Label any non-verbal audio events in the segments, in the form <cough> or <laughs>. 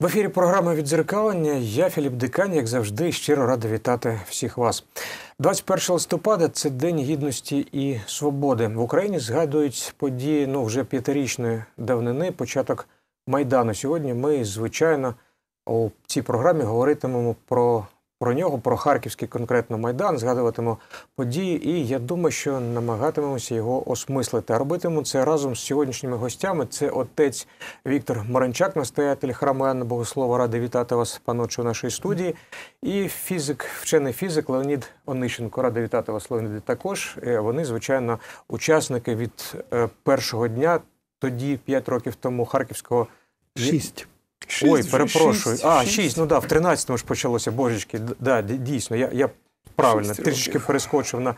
В ефірі програми відзеркалення. Я Філіп Дикань, як завжди, щиро радий вітати всіх вас. 21 листопада це День гідності і свободи. В Україні згадують події ну вже п'ятирічної давнини, початок майдану. Сьогодні ми, звичайно, у цій програмі говоритимемо про про нього, про харківський конкретно майдан, згадуватиму події, і я думаю, що намагатимемося його осмислити. А робитиму це разом з сьогоднішніми гостями. Це отець Віктор Моренчак, настоятель храму Анна Богослова, ради вітати вас, паночу у нашій студії. І фізик, вчений фізик Леонід Онищенко. ради вітати вас, Леоніде. Також е, вони, звичайно, учасники від е, першого дня, тоді п'ять років тому Харківського. Шість 6, Ой, перепрошую. 6, а, 6, 6, ну да, в 13-му ж почалося, божечки, да, дійсно, я я правильно трішечки перескочив на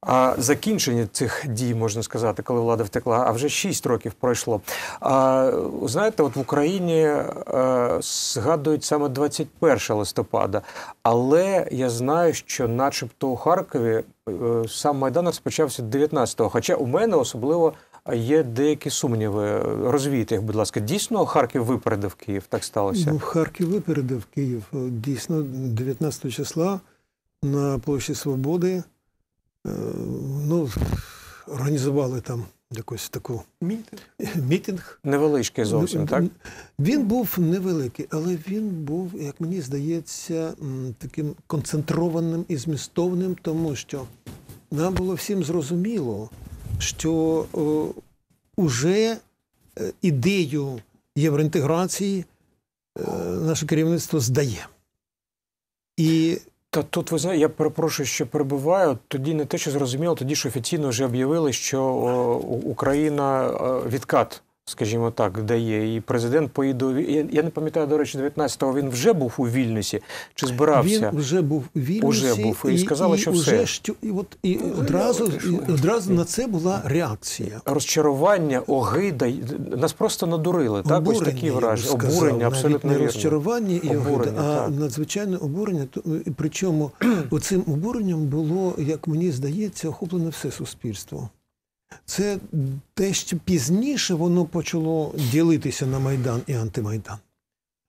а, закінчення цих дій, можна сказати, коли влада втекла, а вже 6 років пройшло. А, Знаєте, от в Україні а, е, згадують саме 21 листопада, але я знаю, що, начебто, у Харкові а, е, сам Майдан розпочався 19-го. Хоча у мене особливо. Є деякі сумніви. Розвійте їх, будь ласка, дійсно Харків випередив Київ, так сталося? Ну, Харків випередив Київ. Дійсно, 19 числа на площі Свободи е, ну, організували там якусь таку мітинг. мітинг. Невеличкий ну, зовсім, так? Він був невеликий, але він був, як мені здається, таким концентрованим і змістовним, тому що нам було всім зрозуміло що е, уже е, ідею євроінтеграції е, наше керівництво здає. І та тут ви знаєте, я перепрошую, що перебуваю. Тоді не те, що зрозуміло, тоді ж офіційно вже об'явили, що о, Україна о, відкат скажімо так, дає і президент поїду. Я не пам'ятаю, до речі, 19-го він вже був у Вільнюсі чи збирався? Він вже був у Вільнюсі Уже був. і, і сказали, що і все. Що, і от і ну, одразу і одразу на це була реакція. Розчарування, огида нас просто надурили. Обурення, так ось такі враження обурення, абсолютно не розчарування і обурення, огида, а надзвичайне обурення. То ну, причому <clears throat> оцим обуренням було, як мені здається, охоплене все суспільство це дещо пізніше воно почало ділитися на Майдан і антимайдан.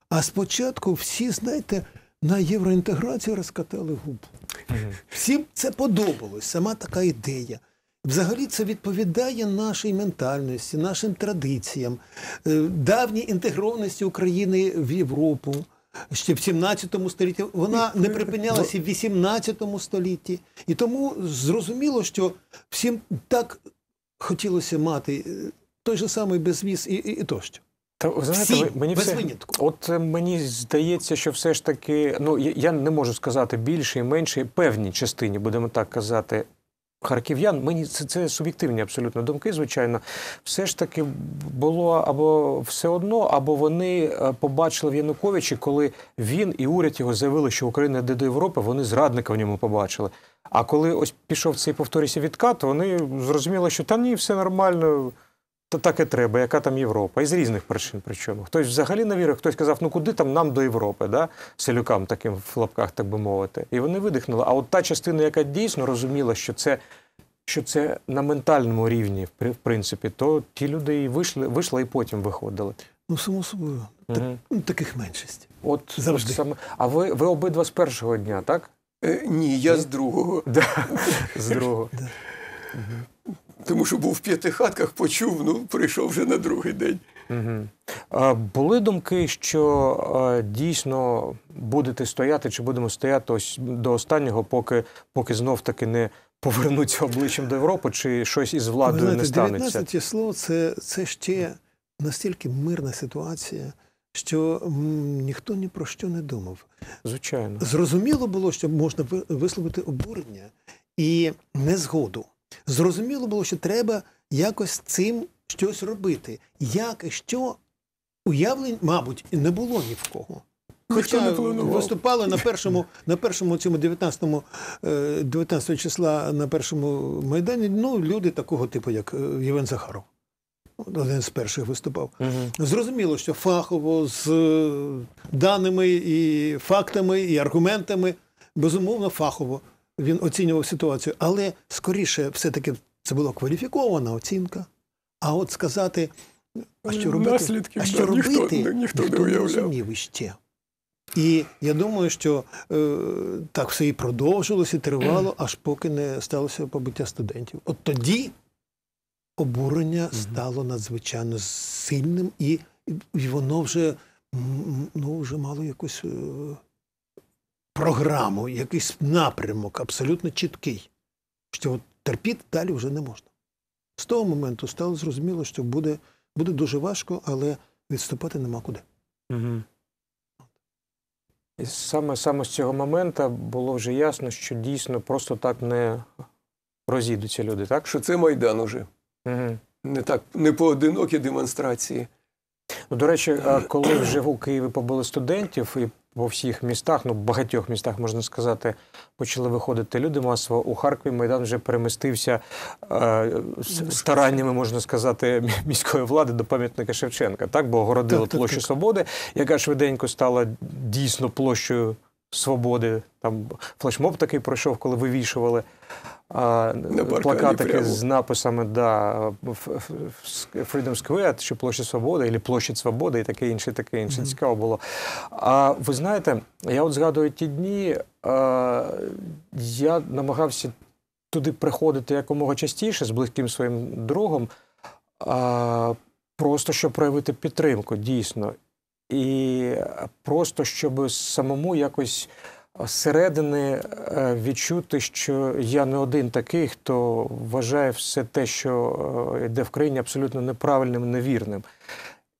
А спочатку всі, знаєте, на євроінтеграцію розкатали губ. Всім це подобалось, сама така ідея. Взагалі це відповідає нашій ментальності, нашим традиціям, е, давній інтегрованості України в Європу. Ще в 17 столітті вона не припинялася в 18 столітті, і тому зрозуміло, що всім так хотілося мати е, той же самий безвіз і, і, і тощо. Та знаєте, Всі, мені без все, винятку. От е, мені здається, що все ж таки, ну я не можу сказати більше і менше певній частині, будемо так казати, харків'ян. Мені це це суб'єктивні абсолютно думки, звичайно. Все ж таки було або все одно, або вони е, побачили в Януковичі, коли він і уряд його заявили, що Україна йде до Європи. Вони зрадника в ньому побачили. А коли ось пішов цей повторюся відкат, вони зрозуміли, що та ні, все нормально, та так і треба, яка там Європа. І з різних причин причому. Хтось взагалі не вірив, хтось казав, ну куди там нам до Європи, да? селюкам таким в лапках, так би мовити. І вони видихнули. А от та частина, яка дійсно розуміла, що це. Що це на ментальному рівні, в принципі, то ті люди і вийшли, вийшли і потім виходили. Ну, само собою. Так, ну, Таких меншість. От завжди. Саме. А ви ви обидва з першого дня, так? Е, ні, я з другого. <laughs> Да, З другого. <laughs> Тому що був в п'яти хатках, почув, ну прийшов вже на другий день. Угу. А, були думки, що а, е, дійсно будете стояти чи будемо стояти ось до останнього, поки поки знов таки не повернуться обличчям до Європи, чи щось із владою Ви знаєте, не станеться? 19 число це, це ще настільки мирна ситуація що ніхто ні про що не думав. Звичайно, зрозуміло було, що можна висловити обурення і незгоду. Зрозуміло було, що треба якось цим щось робити. Як і що уявлень, мабуть, не було ні в кого. Ну, Хоча виступали на першому на першому цьому 19 19 е, числа на першому майдані. Ну люди такого типу, як е, Євген Захаров. Ну, один з перших виступав. Угу. Зрозуміло, що фахово з е, даними і фактами, і аргументами, безумовно, фахово він оцінював ситуацію, але скоріше, все-таки це була кваліфікована оцінка. А от сказати, а що робити, Наслідки, а що да, робити, ніхто, ніхто, ніхто не розумів іще. І я думаю, що е, так все і продовжилося, і тривало, <clears throat> аж поки не сталося побиття студентів. От тоді обурення стало надзвичайно сильним, і воно вже ну, вже мало якусь е, програму, якийсь напрямок, абсолютно чіткий, що от терпіти далі вже не можна. З того моменту стало зрозуміло, що буде буде дуже важко, але відступати нема куди. Угу. І саме саме з цього моменту було вже ясно, що дійсно просто так не розійдуться люди, так? Що це майдан уже. Не так не поодинокі демонстрації. Ну, До речі, коли вже у Києві побули студентів, і по всіх містах, ну багатьох містах можна сказати, почали виходити люди масово. У Харкові Майдан вже перемістився е, стараннями, можна сказати, міської влади до пам'ятника Шевченка. Так, бо огородили так, площу так, так. свободи, яка швиденько стала дійсно площею свободи. Там флешмоб такий пройшов, коли вивішували а, на плакатики з написами да, Freedom Square, що площа Свободи, або площа Свободи, і таке інше, таке інше. Mm-hmm. Цікаво було. А ви знаєте, я от згадую ті дні, а, я намагався туди приходити якомога частіше з близьким своїм другом, а, просто щоб проявити підтримку, дійсно. І просто щоб самому якось зсередини е, відчути, що я не один такий, хто вважає все те, що е, йде в країні, абсолютно неправильним, невірним.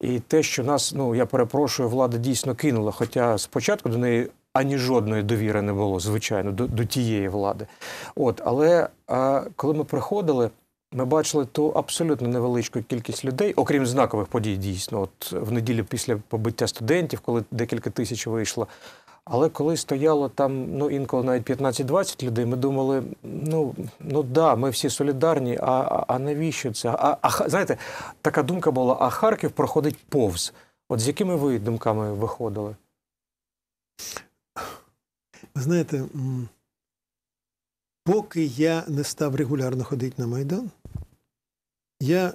І те, що нас, ну я перепрошую, влада дійсно кинула. Хоча спочатку до неї ані жодної довіри не було, звичайно, до до тієї влади. От, Але а, е, коли ми приходили, ми бачили ту абсолютно невеличку кількість людей, окрім знакових подій, дійсно, от в неділю після побиття студентів, коли декілька тисяч вийшло, але коли стояло там ну інколи навіть 15-20 людей, ми думали, ну ну да, ми всі солідарні, а а навіщо це? А, а знаєте, така думка була: а Харків проходить повз. От з якими ви думками виходили? знаєте, поки я не став регулярно ходити на Майдан, я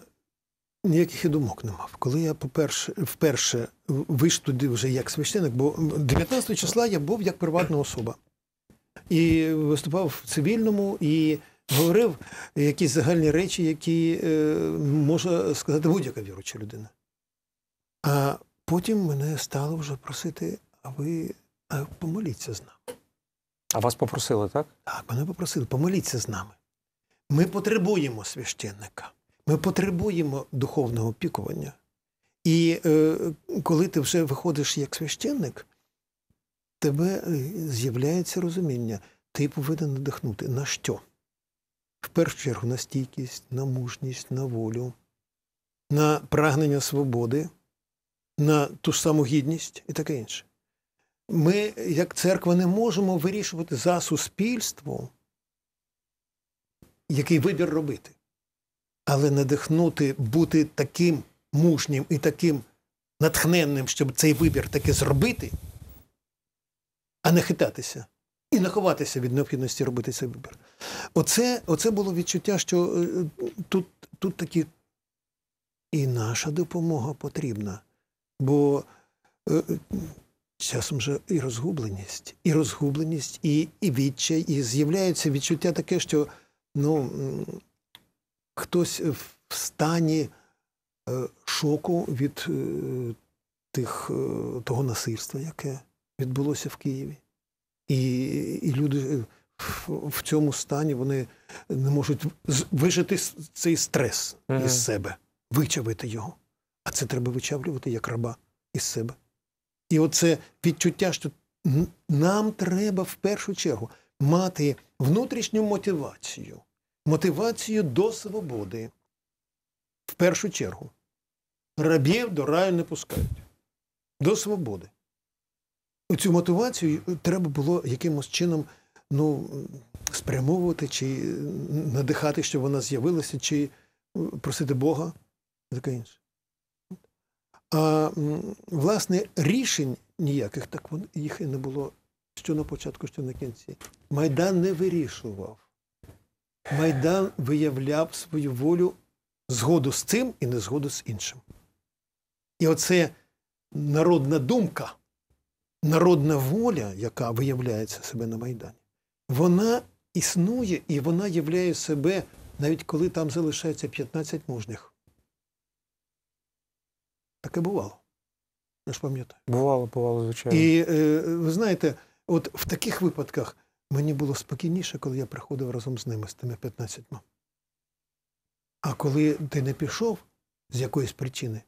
Ніяких і думок не мав. Коли я по-перше, вперше вийшов туди вже як священник, бо 19 числа я був як приватна особа і виступав в цивільному і говорив якісь загальні речі, які е, може сказати будь-яка віруча людина. А потім мене стало вже просити, а ви а помоліться з нами. А вас попросили, так? Так, мене попросили, помоліться з нами. Ми потребуємо священника. Ми потребуємо духовного опікування. І е, коли ти вже виходиш як священник, тебе е, з'являється розуміння, ти повинен надихнути на що? В першу чергу на стійкість, на мужність, на волю, на прагнення свободи, на ту ж саму гідність і таке інше. Ми, як церква, не можемо вирішувати за суспільство, який вибір робити але надихнути бути таким мужнім і таким натхненним, щоб цей вибір таки зробити, а не хитатися. І не ховатися від необхідності робити цей вибір. Оце оце було відчуття, що е, тут тут такі і наша допомога потрібна. Бо е, часом вже і розгубленість, і розгубленість, і і відчай, і з'являється відчуття таке, що ну, хтось е, в стані е, шоку від е, тих, того насильства, яке відбулося в Києві. І, і люди в цьому стані вони не можуть вижити цей стрес ага. із себе, вичавити його. А це треба вичавлювати як раба із себе. І оце відчуття, що нам треба в першу чергу мати внутрішню мотивацію мотивацію до свободи. В першу чергу. Рабів до раю не пускають. До свободи. Цю мотивацію треба було якимось чином ну, спрямовувати, чи надихати, щоб вона з'явилася, чи ну, просити Бога таке інше. А власне, рішень ніяких так їх і не було що на початку, що на кінці. Майдан не вирішував. Майдан виявляв свою волю згоду з цим і незгоду з іншим. І оце народна думка, народна воля, яка виявляється себе на Майдані, вона існує і вона являє себе, навіть коли там залишається 15 мужних. Таке бувало. Я ж пам'ятаю. Бувало, бувало, звичайно. І е, ви знаєте, от в таких випадках Мені було спокійніше, коли я приходив разом з ними, з тими 15. А коли ти не пішов з якоїсь причини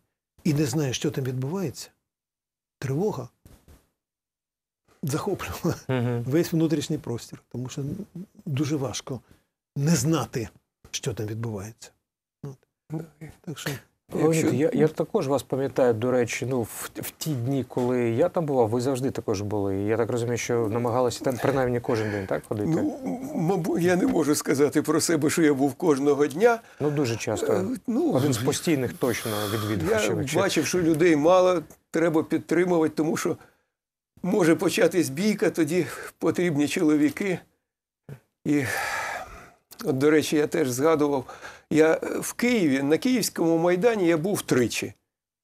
і не знаєш, що там відбувається, тривога захоплювала угу. весь внутрішній простір, тому що дуже важко не знати, що там відбувається. От. Ну, так що... Якщо... Я я ну. також вас пам'ятаю, до речі, ну в, в ті дні, коли я там була, ви завжди також були. Я так розумію, що намагалися там принаймні кожен день так ходити. Ну, мабуть, я не можу сказати про себе, що я був кожного дня. Ну дуже часто. Е, ну, Один з постійних точно відвідувачів. Я чи... бачив, що людей мало, треба підтримувати, тому що може початись бійка, тоді потрібні чоловіки. І, от, до речі, я теж згадував. Я е, в Києві на Київському майдані я був тричі.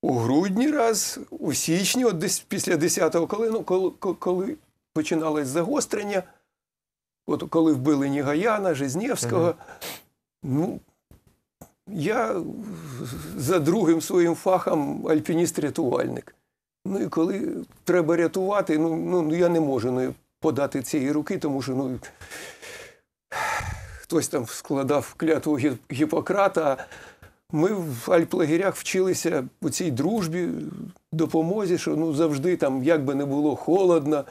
У грудні раз, у січні, от десь після 10-го, коли, ну, коли, коли починалось загострення, от коли вбили Нігаяна, Жизнєвського, угу. ну, я за другим своїм фахом альпініст-рятувальник. Ну і коли треба рятувати, ну ну, ну я не можу ну, подати цієї руки, тому що ну хтось там складав клятву Гіппократа. Ми в альплагерях вчилися у цій дружбі, допомозі, що ну завжди там, як би не було холодно,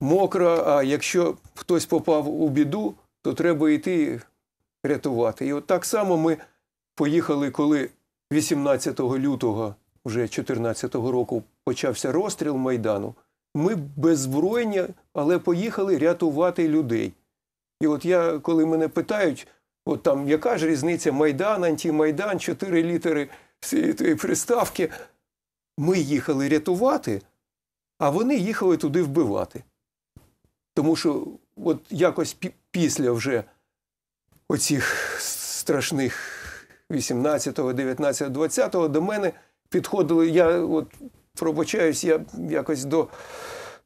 мокро. А якщо хтось попав у біду, то треба йти рятувати. І от так само ми поїхали, коли 18 лютого, вже 2014 року, почався розстріл Майдану. Ми беззбройні, але поїхали рятувати людей. І от я, коли мене питають, от там яка ж різниця Майдан, антимайдан, чотири літери цієї приставки, ми їхали рятувати, а вони їхали туди вбивати. Тому що от якось після вже оцих страшних 18, го 19, го 20 го до мене підходили. Я от пробачаюсь, я якось до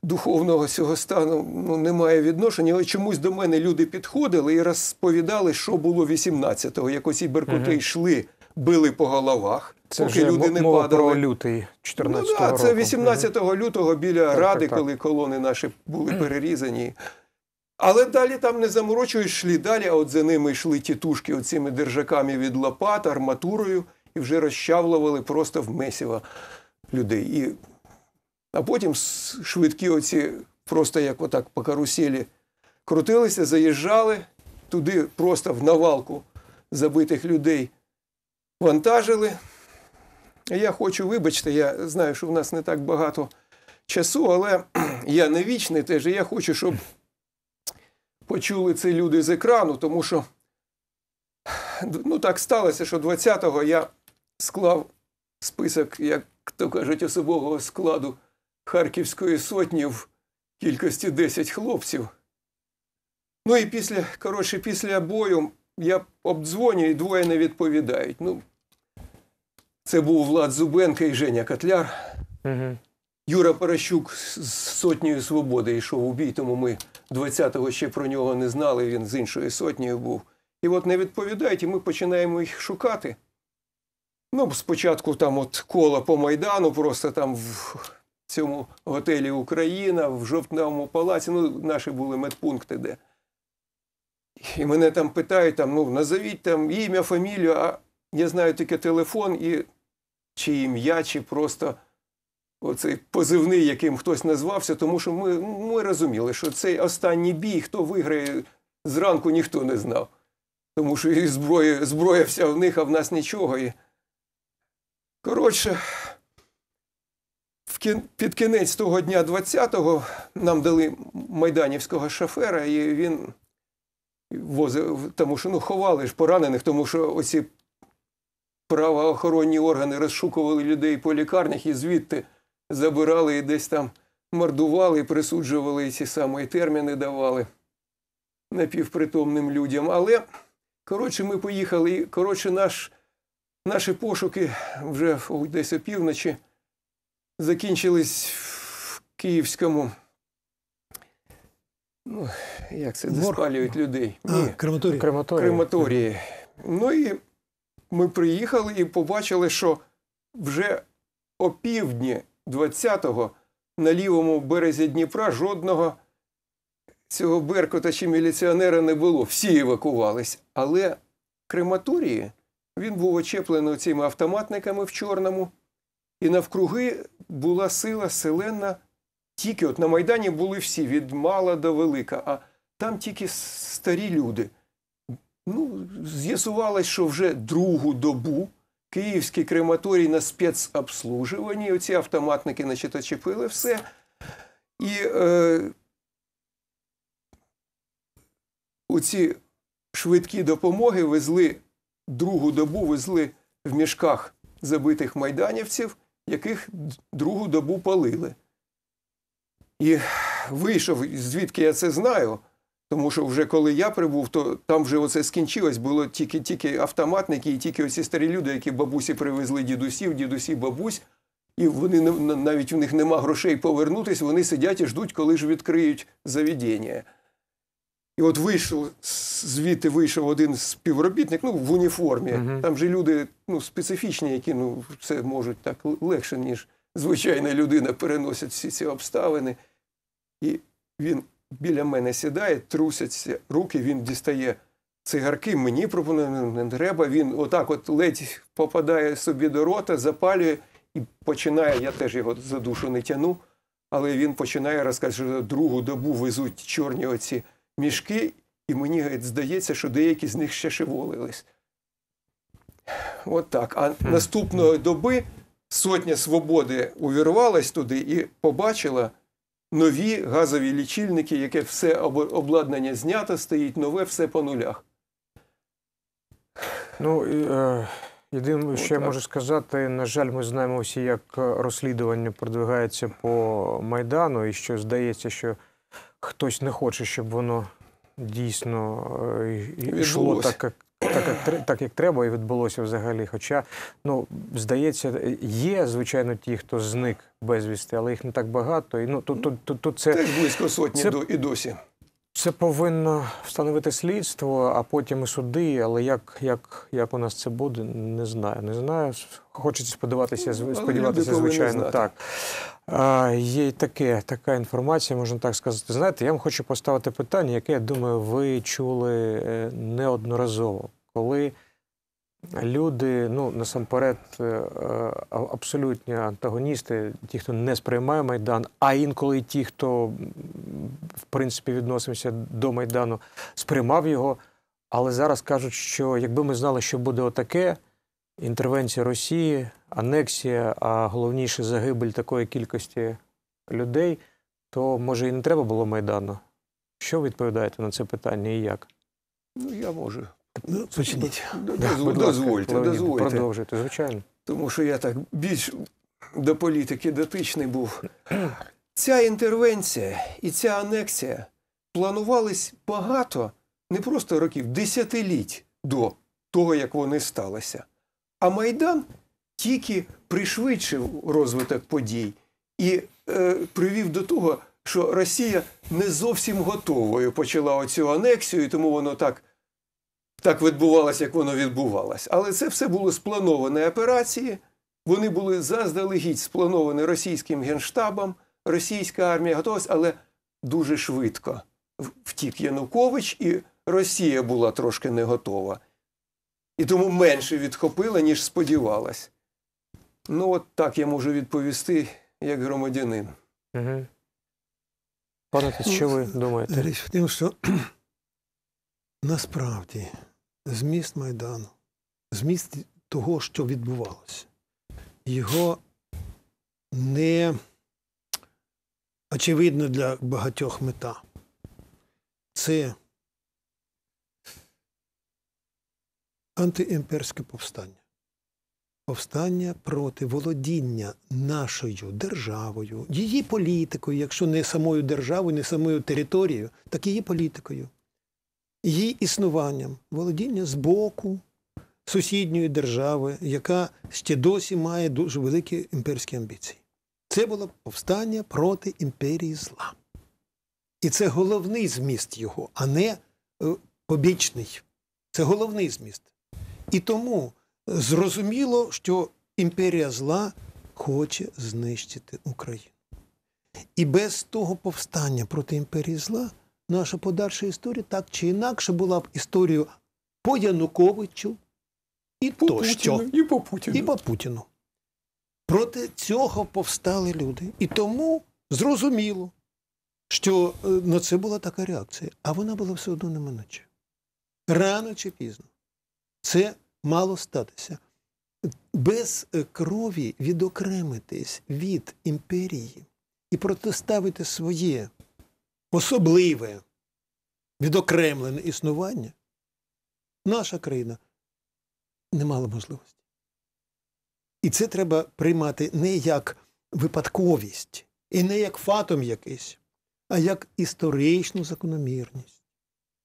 духовного цього стану ну, немає відношення, але чомусь до мене люди підходили і розповідали, що було 18-го, як оці беркути йшли, били по головах. Це поки вже люди не мова падали. про лютий 14 ну, да, року. Це 18 лютого біля так, ради, так, так. коли колони наші були перерізані. Але далі там не заморочують йшли далі, а от за ними йшли тітушки оцими держаками від лопат, арматурою і вже розчавлювали просто в месіва людей. І а потім швидкі оці просто як отак по каруселі крутилися, заїжджали туди просто в навалку забитих людей вантажили. Я хочу, вибачте, я знаю, що в нас не так багато часу, але <clears throat> я не вічний теж. і Я хочу, щоб почули це люди з екрану, тому що ну, так сталося, що 20-го я склав список, як то кажуть, особового складу. Харківської сотні в кількості 10 хлопців. Ну і після, коротше, після бою я обдзвоню і двоє не відповідають. Ну, Це був Влад Зубенко і Женя Котляр. Угу. Юра Паращук з сотнею свободи йшов у бій, тому ми 20-го ще про нього не знали, він з іншою сотнею був. І от не відповідають, і ми починаємо їх шукати. Ну, спочатку там от кола по Майдану, просто там в цьому готелі Україна, в жовтневому палаці. Ну, наші були медпункти, де. І мене там питають, там, ну, назовіть там ім'я, фамілію, а я знаю тільки телефон, і чи ім'я, чи просто оцей позивний, яким хтось назвався, тому що ми ми розуміли, що цей останній бій, хто виграє, зранку ніхто не знав. Тому що і зброя, зброя вся в них, а в нас нічого. І... Коротше під кінець того дня 20-го нам дали майданівського шофера, і він возив, тому що ну, ховали ж поранених, тому що оці правоохоронні органи розшукували людей по лікарнях і звідти забирали і десь там мордували, присуджували ці самі терміни давали напівпритомним людям. Але, коротше, ми поїхали, і коротше, наш, наші пошуки вже десь опівночі закінчились в Київському. Ну, як це де спалюють людей? А, Ні. Крематорії. Крематорії. Крематорії. Ну і ми приїхали і побачили, що вже о півдні 20-го на лівому березі Дніпра жодного цього беркута чи міліціонера не було. Всі евакувались. Але крематорії він був очеплений цими автоматниками в чорному. І навкруги була сила селена тільки от на Майдані були всі, від мала до велика, а там тільки старі люди. Ну, З'ясувалось, що вже другу добу київський крематорій на спецобслужуванні, оці автоматники значить, очепили все. І е, оці швидкі допомоги везли другу добу, везли в мішках забитих майданівців яких другу добу палили. І вийшов, звідки я це знаю, тому що вже коли я прибув, то там вже оце скінчилось, було тільки тільки автоматники і тільки оці старі люди, які бабусі привезли дідусів, дідусі, бабусь, і вони навіть в них нема грошей повернутись, вони сидять і ждуть, коли ж відкриють заведення. І от вийшов звідти вийшов один співробітник, ну в уніформі. Uh -huh. Там же люди ну, специфічні, які ну, це можуть так легше, ніж звичайна людина, переносять всі ці обставини. І він біля мене сідає, трусяться руки, він дістає цигарки. Мені пропонує ну, не треба. Він отак, от ледь попадає собі до рота, запалює і починає. Я теж його за душу не тяну, але він починає розказувати, що другу добу везуть чорні оці мішки, і мені говорить, здається, що деякі з них ще шиволились. От так. А наступної доби сотня свободи увірвалась туди і побачила нові газові лічильники, яке все обладнання знято, стоїть, нове все по нулях. Ну, е, єдине, що я можу сказати, на жаль, ми знаємо всі, як розслідування продвигається по Майдану, і що здається, що хтось не хоче, щоб воно дійсно е, йшло так, як. Так як так як треба, і відбулося взагалі. Хоча, ну здається, є звичайно ті, хто зник безвісти, але їх не так багато. І ну тут тут, тут, тут це теж близько сотні це, до і досі. Це повинно встановити слідство, а потім і суди. Але як як, як у нас це буде, не знаю. Не знаю. Хочеться сподіватися, ну, сподіватися, звичайно, так. А, Є й таке, така інформація, можна так сказати. Знаєте, я вам хочу поставити питання, яке я думаю, ви чули е, неодноразово. Коли Люди, ну насамперед, е, е, абсолютні антагоністи, ті, хто не сприймає майдан, а інколи і ті, хто в принципі відносився до майдану, сприймав його. Але зараз кажуть, що якби ми знали, що буде отаке: інтервенція Росії, анексія, а головніше загибель такої кількості людей, то може і не треба було майдану. Що відповідаєте на це питання і як? Ну я можу ну, почніть. Типу, да, дозвольте, ласка, дозвольте. Продовжуйте, звичайно. Тому що я так більш до політики дотичний був. Ця інтервенція і ця анексія планувались багато, не просто років, десятиліть до того, як вони сталися. А Майдан тільки пришвидшив розвиток подій і е, привів до того, що Росія не зовсім готовою почала оцю анексію, тому воно так так відбувалося, як воно відбувалося. Але це все було сплановані операції. Вони були заздалегідь сплановані російським генштабом, російська армія готувалася, але дуже швидко втік Янукович, і Росія була трошки не готова. І тому менше відхопила, ніж сподівалась. Ну, от так я можу відповісти як громадянин. Угу. Пане, що ви думаєте? Річ в тім, що <clears throat> насправді зміст Майдану, зміст того, що відбувалося, його не очевидно для багатьох мета. Це антиімперське повстання. Повстання проти володіння нашою державою, її політикою, якщо не самою державою, не самою територією, так її політикою її існуванням володіння з боку сусідньої держави, яка ще досі має дуже великі імперські амбіції. Це було повстання проти імперії зла. І це головний зміст його, а не е, побічний. Це головний зміст. І тому е, зрозуміло, що імперія зла хоче знищити Україну. І без того повстання проти імперії зла наша подальша історія так чи інакше була б історією по Януковичу і по тощо. Путіну, і по Путіну. І по Путіну. Проти цього повстали люди. І тому зрозуміло, що е, на ну, це була така реакція. А вона була все одно неминуча. Рано чи пізно. Це мало статися. Без е, крові відокремитись від імперії і протиставити своє особливе, відокремлене існування, наша країна не мала можливості. І це треба приймати не як випадковість, і не як фатом якийсь, а як історичну закономірність.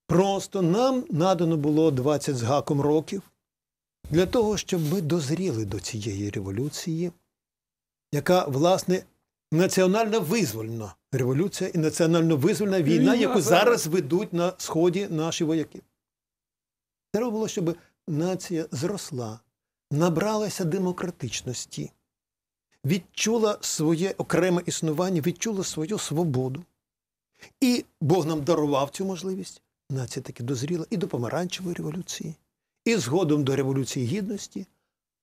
Просто нам надано було 20 з гаком років для того, щоб ми дозріли до цієї революції, яка, власне, національно визвольна революція і національно визвольна війна, яку зараз ведуть на сході наші вояки. Треба було, щоб нація зросла, набралася демократичності, відчула своє окреме існування, відчула свою свободу. І Бог нам дарував цю можливість. Нація таки дозріла і до помаранчевої революції, і згодом до Революції Гідності,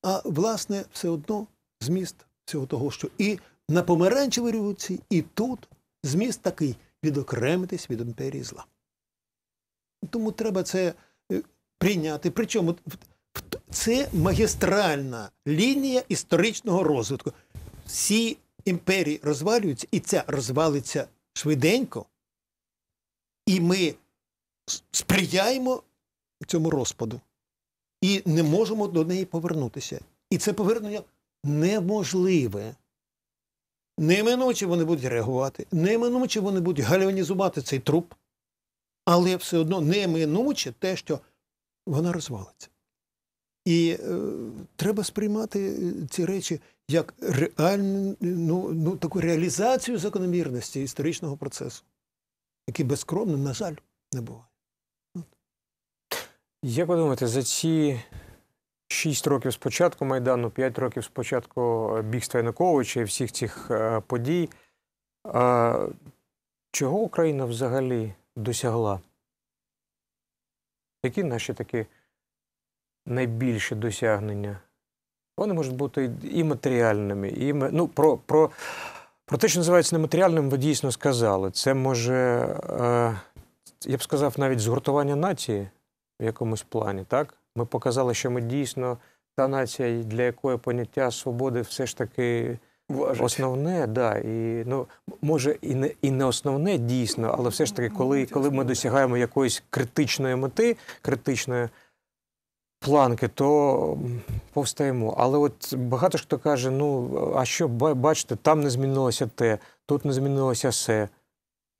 а власне, все одно зміст всього того, що і на помаранчевій революції, і тут зміст такий відокремитись від імперії зла. Тому треба це е, прийняти. Причому це магістральна лінія історичного розвитку. Всі імперії розвалюються, і ця розвалиться швиденько, і ми сприяємо цьому розпаду і не можемо до неї повернутися. І це повернення неможливе. Неминуче вони будуть реагувати, неминуче вони будуть гальванізувати цей труп, але все одно неминуче те, що вона розвалиться. І е, треба сприймати е, ці речі як реальну ну, ну, таку реалізацію закономірності історичного процесу, який безкромним, на жаль, не буває. Як ви думаєте, за ці Шість років спочатку Майдану, 5 років спочатку е, бігства Януковича і всіх цих е, подій. Чого Україна взагалі досягла? Які наші такі найбільші досягнення? Вони можуть бути і матеріальними, і ну, про про, про те, що називається нематеріальним, ви дійсно сказали. Це може, е, я б сказав, навіть згуртування нації в якомусь плані, так? Ми показали, що ми дійсно та нація, для якої поняття свободи все ж таки Важить. основне, да, і ну може і не і не основне дійсно, але все ж таки, ну, коли, коли ми досягаємо якоїсь критичної мети, критичної. Планки, то повстаємо. Але от багато хто каже: ну а що бачите, там не змінилося те, тут не змінилося все.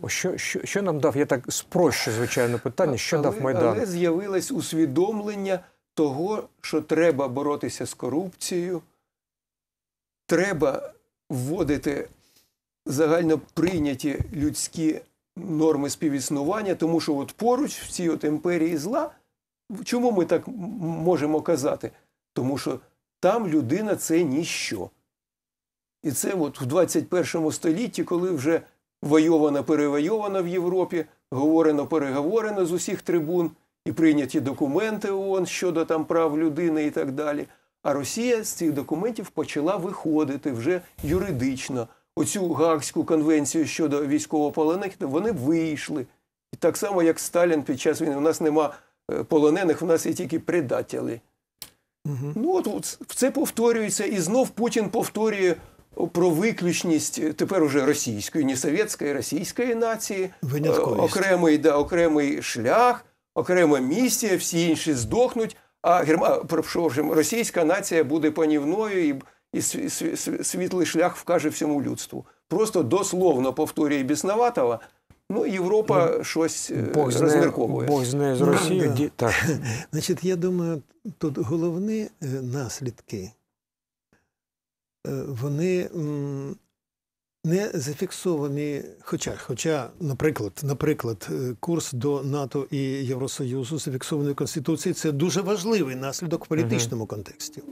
Що що, що нам дав? Я так спрощу, звичайно, питання, що але, дав Майдан? Але з'явилось усвідомлення того, що треба боротися з корупцією, треба вводити загально прийняті людські норми співіснування, тому що от поруч в цій от імперії зла, чому ми так можемо казати? Тому що там людина це ніщо. І це от в 21 столітті, коли вже войовано перевойовано в Європі, говорено, переговорено з усіх трибун і прийняті документи ООН щодо там прав людини і так далі. А Росія з цих документів почала виходити вже юридично. Оцю Гаагську конвенцію щодо військовополонених вони вийшли. І так само, як Сталін під час війни. У нас нема е, полонених, у нас є тільки предателі. Угу. Ну от це повторюється, і знов Путін повторює про виключність е, тепер уже російської, не совєтської, російської нації, е, окремий да, окремий шлях, окрема місія, всі інші здохнуть. А герма російська нація буде панівною і і світлий шлях вкаже всьому людству. Просто дословно повторює Бісноватова. Ну, Європа ну, щось е, Бог розмірковує. Бог знає з Росією. Ну, так. <laughs> Значить, я думаю, тут головні наслідки. Е, вони не зафіксовані, хоча, хоча, наприклад, наприклад, е, курс до НАТО і Євросоюзу зафіксований в Конституції, це дуже важливий наслідок в політичному контексті.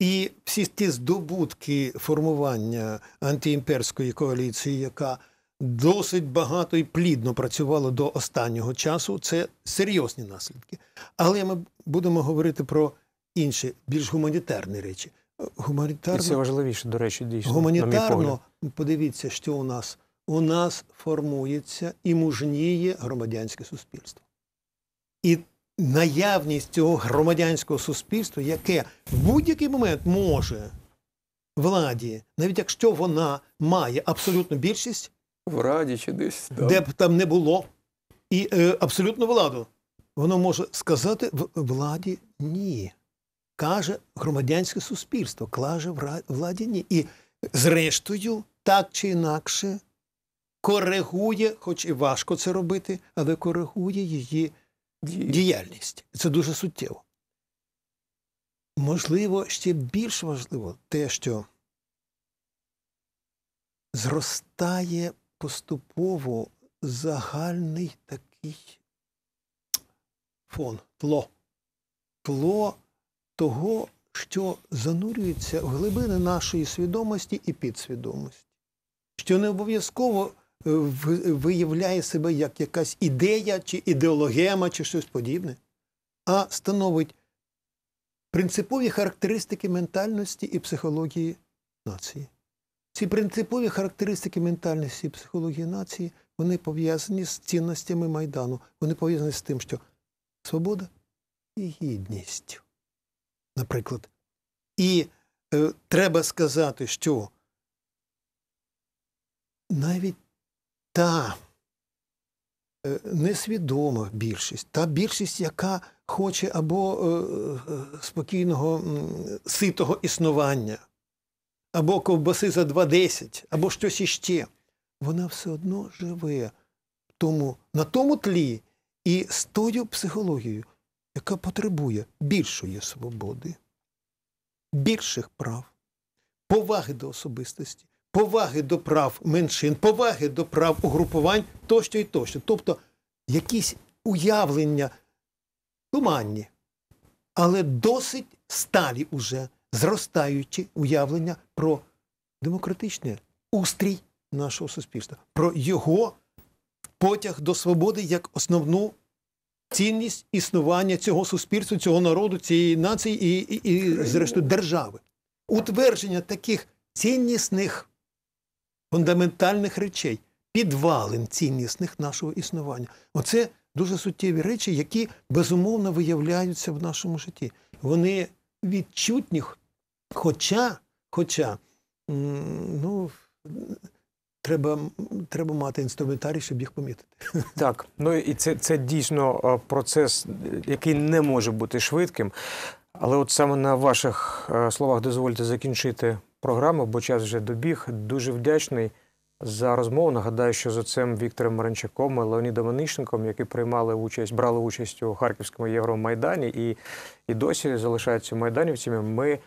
І всі ті здобутки формування антиімперської коаліції, яка досить багато і плідно працювала до останнього часу, це серйозні наслідки. Але ми будемо говорити про інші, більш гуманітарні речі гуманітарно І це важливіше, до речі, дійсно гуманітарно. Подивіться, що у нас у нас формується і мужніє громадянське суспільство. І наявність цього громадянського суспільства, яке в будь-який момент може владі, навіть якщо вона має абсолютну більшість в раді чи десь там. де б там не було, і е, абсолютну владу, воно може сказати владі ні каже громадянське суспільство, каже владі ні. І, зрештою, так чи інакше коригує, хоч і важко це робити, але коригує її діяльність. Це дуже суттєво. Можливо, ще більш важливо те, що зростає поступово загальний такий фон, тло. Тло того, що занурюється в глибини нашої свідомості і підсвідомості, що не обов'язково е, виявляє себе як якась ідея чи ідеологема, чи щось подібне, а становить принципові характеристики ментальності і психології нації. Ці принципові характеристики ментальності і психології нації вони пов'язані з цінностями Майдану, вони пов'язані з тим, що свобода і гідність наприклад. І е, треба сказати, що навіть та е, несвідома більшість, та більшість, яка хоче або е, е спокійного ситого існування, або ковбаси за 2,10, або щось іще, вона все одно живе тому, на тому тлі і з тою психологією, яка потребує більшої свободи, більших прав, поваги до особистості, поваги до прав меншин, поваги до прав угрупувань тощо і тощо. Тобто якісь уявлення туманні, але досить сталі уже зростаючі уявлення про демократичний устрій нашого суспільства, про його потяг до свободи як основну цінність існування цього суспільства, цього народу, цієї нації і, і, і зрештою, держави. Утвердження таких ціннісних фундаментальних речей, підвалин ціннісних нашого існування. Оце дуже суттєві речі, які безумовно виявляються в нашому житті. Вони відчутні, хоча, хоча, ну. Треба треба мати інструментарій, щоб їх помітити. <laughs> Так, ну і це це дійсно е, процес, який не може бути швидким. Але от саме на ваших е, словах дозвольте закінчити програму, бо час вже добіг. Дуже вдячний за розмову. Нагадаю, що з отцем Віктором Маранчаком і Леонідом Онищенком, які приймали участь, брали участь у Харківському Євромайдані і і досі залишаються майданівцями. Ми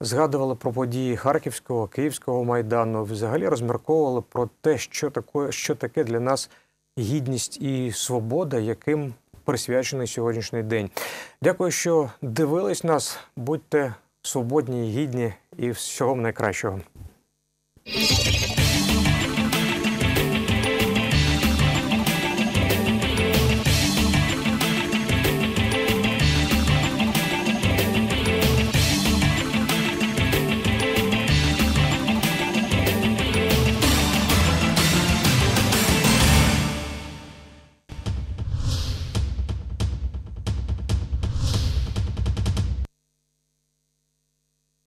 згадували про події Харківського, Київського майдану, взагалі розмірковували про те, що таке, що таке для нас гідність і свобода, яким присвячений сьогоднішній день. Дякую, що дивились нас. Будьте свободні, і гідні і всього найкращого.